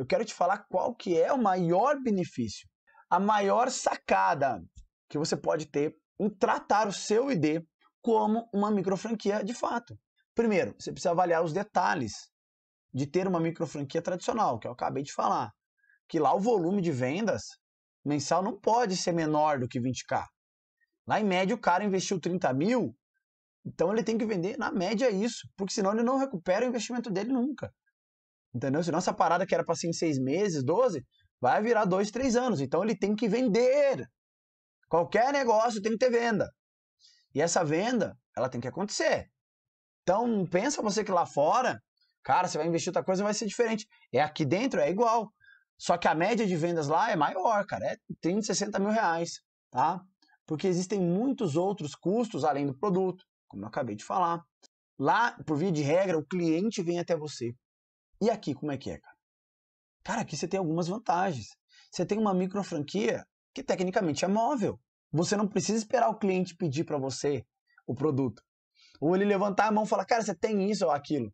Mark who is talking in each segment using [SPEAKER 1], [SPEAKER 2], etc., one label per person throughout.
[SPEAKER 1] Eu quero te falar qual que é o maior benefício, a maior sacada que você pode ter em tratar o seu ID como uma microfranquia de fato. Primeiro, você precisa avaliar os detalhes de ter uma microfranquia tradicional, que eu acabei de falar, que lá o volume de vendas mensal não pode ser menor do que 20k. Lá em média o cara investiu 30 mil, então ele tem que vender na média isso, porque senão ele não recupera o investimento dele nunca. Entendeu? Senão essa parada que era para ser em seis meses, doze, vai virar dois, três anos. Então ele tem que vender. Qualquer negócio tem que ter venda. E essa venda, ela tem que acontecer. Então pensa você que lá fora, cara, você vai investir outra coisa, vai ser diferente. É aqui dentro, é igual. Só que a média de vendas lá é maior, cara. É 30, 60 mil reais, tá? Porque existem muitos outros custos além do produto, como eu acabei de falar. Lá, por via de regra, o cliente vem até você. E aqui, como é que é, cara? Cara, aqui você tem algumas vantagens. Você tem uma micro franquia que tecnicamente é móvel. Você não precisa esperar o cliente pedir para você o produto. Ou ele levantar a mão e falar, cara, você tem isso ou aquilo.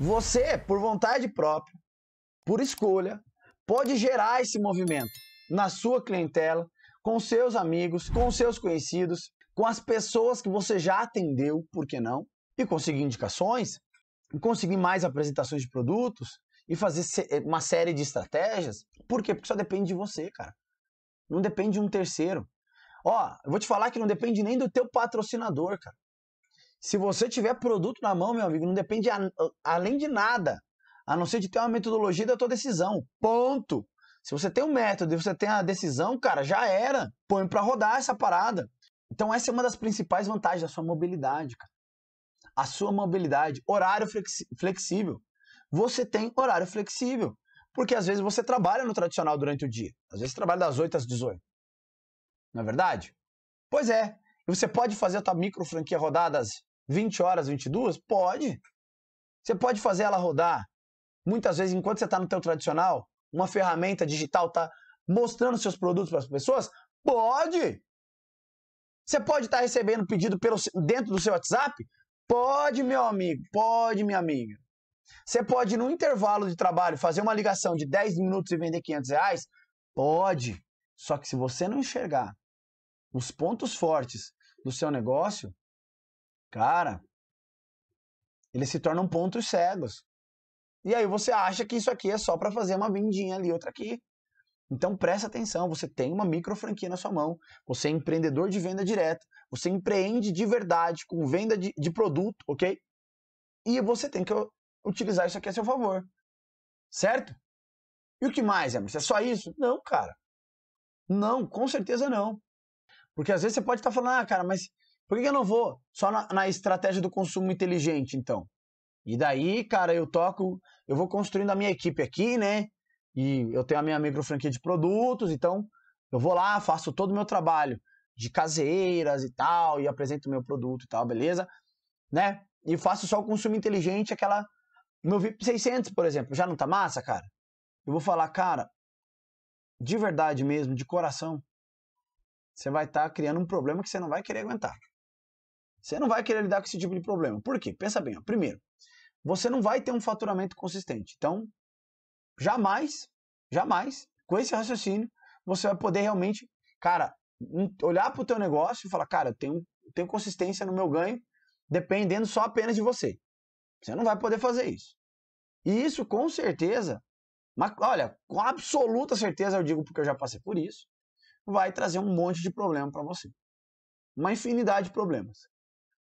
[SPEAKER 1] Você, por vontade própria, por escolha, pode gerar esse movimento na sua clientela, com seus amigos, com seus conhecidos, com as pessoas que você já atendeu, por que não? E conseguir indicações conseguir mais apresentações de produtos e fazer eh, uma série de estratégias. Por quê? Porque só depende de você, cara. Não depende de um terceiro. Ó, eu vou te falar que não depende nem do teu patrocinador, cara. Se você tiver produto na mão, meu amigo, não depende a, além de nada, a não ser de ter uma metodologia da tua decisão. Ponto. Se você tem um método e você tem a decisão, cara, já era. Põe para rodar essa parada. Então essa é uma das principais vantagens da sua mobilidade, cara a sua mobilidade, horário flexível. Você tem horário flexível, porque às vezes você trabalha no tradicional durante o dia, às vezes trabalha das 8 às 18. Não é verdade? Pois é. E você pode fazer a tua micro franquia rodar das 20 horas, 22? Pode. Você pode fazer ela rodar. Muitas vezes, enquanto você está no teu tradicional, uma ferramenta digital está mostrando seus produtos para as pessoas? Pode. Você pode estar tá recebendo pedido pelo, dentro do seu WhatsApp Pode, meu amigo, pode, minha amiga. Você pode, no intervalo de trabalho, fazer uma ligação de 10 minutos e vender 500 reais? Pode. Só que se você não enxergar os pontos fortes do seu negócio, cara, eles se tornam pontos cegos. E aí você acha que isso aqui é só para fazer uma vendinha ali, outra aqui. Então presta atenção, você tem uma micro franquia na sua mão, você é empreendedor de venda direta, você empreende de verdade com venda de, de produto, ok? E você tem que utilizar isso aqui a seu favor, certo? E o que mais, Emerson? É só isso? Não, cara. Não, com certeza não. Porque às vezes você pode estar tá falando, ah, cara, mas por que eu não vou só na, na estratégia do consumo inteligente, então? E daí, cara, eu toco, eu vou construindo a minha equipe aqui, né? e eu tenho a minha micro franquia de produtos, então eu vou lá, faço todo o meu trabalho de caseiras e tal, e apresento o meu produto e tal, beleza? Né? E faço só o consumo inteligente, aquela. Meu VIP 600, por exemplo, já não tá massa, cara? Eu vou falar, cara, de verdade mesmo, de coração, você vai estar tá criando um problema que você não vai querer aguentar. Você não vai querer lidar com esse tipo de problema. Por quê? Pensa bem, ó. primeiro, você não vai ter um faturamento consistente. Então, Jamais, jamais, com esse raciocínio, você vai poder realmente, cara, olhar para o teu negócio e falar, cara, eu tenho, tenho consistência no meu ganho, dependendo só apenas de você. Você não vai poder fazer isso. E isso com certeza, mas olha, com absoluta certeza eu digo porque eu já passei por isso, vai trazer um monte de problema para você. Uma infinidade de problemas.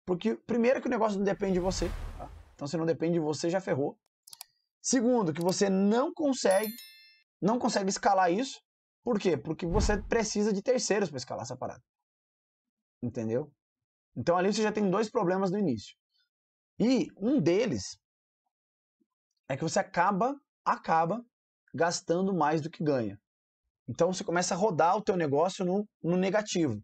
[SPEAKER 1] Porque primeiro que o negócio não depende de você, tá? Então se não depende de você, já ferrou. Segundo, que você não consegue não consegue escalar isso. Por quê? Porque você precisa de terceiros para escalar essa parada. Entendeu? Então ali você já tem dois problemas no início. E um deles é que você acaba acaba gastando mais do que ganha. Então você começa a rodar o teu negócio no, no negativo.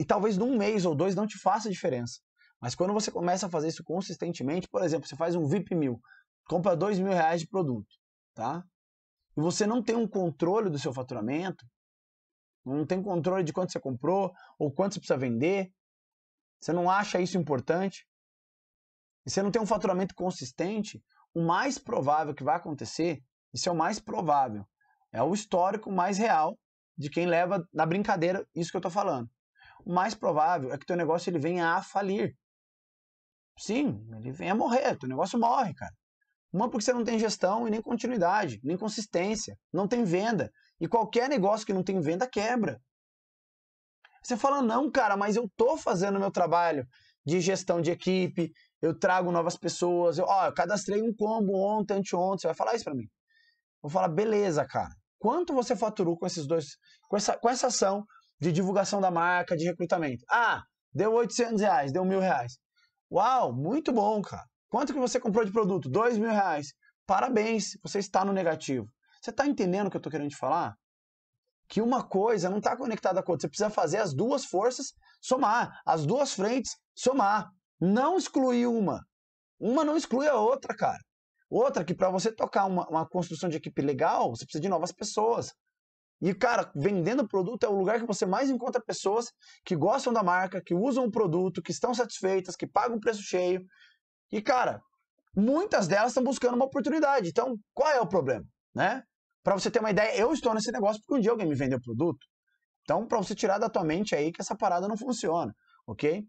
[SPEAKER 1] E talvez num mês ou dois não te faça diferença. Mas quando você começa a fazer isso consistentemente, por exemplo, você faz um VIP mil, compra dois mil reais de produto, tá? E você não tem um controle do seu faturamento, não tem controle de quanto você comprou ou quanto você precisa vender, você não acha isso importante, e você não tem um faturamento consistente, o mais provável que vai acontecer, isso é o mais provável, é o histórico mais real de quem leva na brincadeira isso que eu estou falando. O mais provável é que teu negócio ele venha a falir. Sim, ele venha a morrer, teu negócio morre, cara. Uma porque você não tem gestão e nem continuidade, nem consistência, não tem venda. E qualquer negócio que não tem venda quebra. Você fala, não, cara, mas eu tô fazendo meu trabalho de gestão de equipe, eu trago novas pessoas, eu, ó, eu cadastrei um combo ontem, anteontem, você vai falar isso para mim. Vou falar, beleza, cara. Quanto você faturou com esses dois, com essa, com essa ação de divulgação da marca, de recrutamento? Ah, deu 800 reais, deu mil reais. Uau, muito bom, cara. Quanto que você comprou de produto? Dois mil reais. Parabéns, você está no negativo. Você está entendendo o que eu estou querendo te falar? Que uma coisa não está conectada com a outra. Você precisa fazer as duas forças somar, as duas frentes somar. Não excluir uma. Uma não exclui a outra, cara. Outra que para você tocar uma, uma construção de equipe legal, você precisa de novas pessoas. E, cara, vendendo produto é o lugar que você mais encontra pessoas que gostam da marca, que usam o produto, que estão satisfeitas, que pagam preço cheio, e, cara, muitas delas estão buscando uma oportunidade. Então, qual é o problema? Né? Para você ter uma ideia, eu estou nesse negócio porque um dia alguém me vendeu produto. Então, para você tirar da tua mente aí que essa parada não funciona, ok?